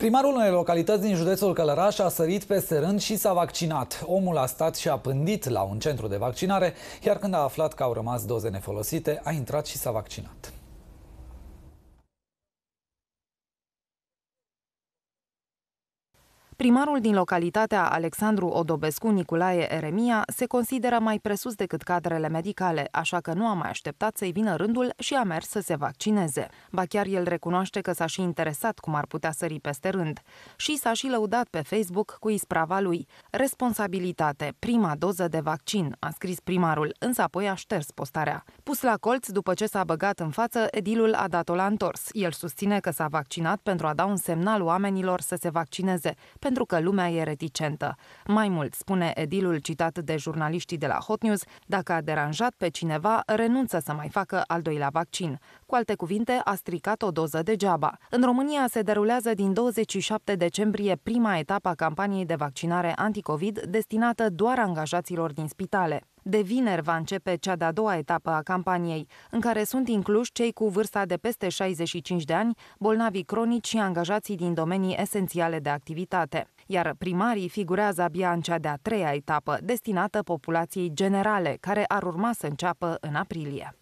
Primarul unei localități din județul Călăraș a sărit peste rând și s-a vaccinat. Omul a stat și a pândit la un centru de vaccinare, iar când a aflat că au rămas doze nefolosite, a intrat și s-a vaccinat. Primarul din localitatea Alexandru Odobescu Niculae Eremia se consideră mai presus decât cadrele medicale, așa că nu a mai așteptat să-i vină rândul și a mers să se vaccineze. Ba chiar el recunoaște că s-a și interesat cum ar putea sări peste rând și s-a și lăudat pe Facebook cu isprava lui. Responsabilitate, prima doză de vaccin, a scris primarul, însă apoi a șters postarea. Pus la colț după ce s-a băgat în față, edilul a dat-o la întors. El susține că s-a vaccinat pentru a da un semnal oamenilor să se vaccineze, pentru că lumea e reticentă. Mai mult, spune edilul citat de jurnaliștii de la Hot News, dacă a deranjat pe cineva, renunță să mai facă al doilea vaccin. Cu alte cuvinte, a stricat o doză degeaba. În România se derulează din 27 decembrie prima etapă a campaniei de vaccinare anticovid destinată doar angajaților din spitale. De vineri va începe cea de-a doua etapă a campaniei, în care sunt incluși cei cu vârsta de peste 65 de ani, bolnavii cronici și angajații din domenii esențiale de activitate. Iar primarii figurează abia în cea de-a treia etapă, destinată populației generale, care ar urma să înceapă în aprilie.